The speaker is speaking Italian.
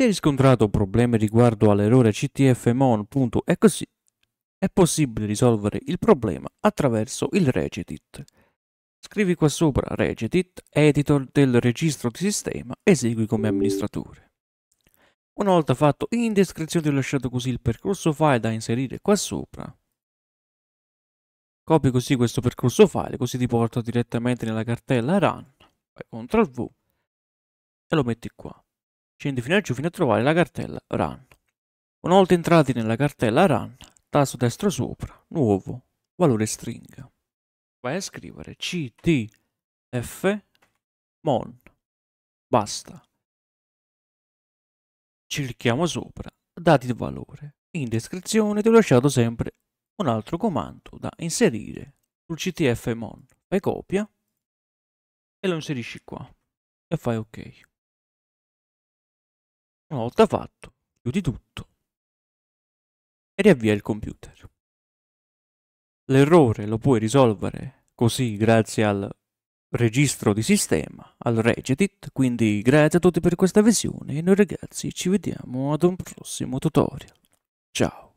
Si è riscontrato problemi riguardo all'errore ctfmon. e così è possibile risolvere il problema attraverso il regedit. Scrivi qua sopra regedit, editor del registro di sistema, esegui come amministratore. Una volta fatto, in descrizione ho lasciato così il percorso file da inserire qua sopra. Copio così questo percorso file, così ti porta direttamente nella cartella run. Fai CTRL V e lo metti qua. Scende fino a giù fino a trovare la cartella Run. Una volta entrati nella cartella Run, tasto destro sopra, nuovo, valore stringa. Vai a scrivere ctf mon. Basta. Ci clicchiamo sopra, dati il valore. In descrizione ti ho lasciato sempre un altro comando da inserire sul ctf mon. Fai copia e lo inserisci qua e fai ok. Una volta fatto, chiudi tutto e riavvia il computer. L'errore lo puoi risolvere così grazie al registro di sistema, al Regedit, quindi grazie a tutti per questa visione e noi ragazzi ci vediamo ad un prossimo tutorial. Ciao!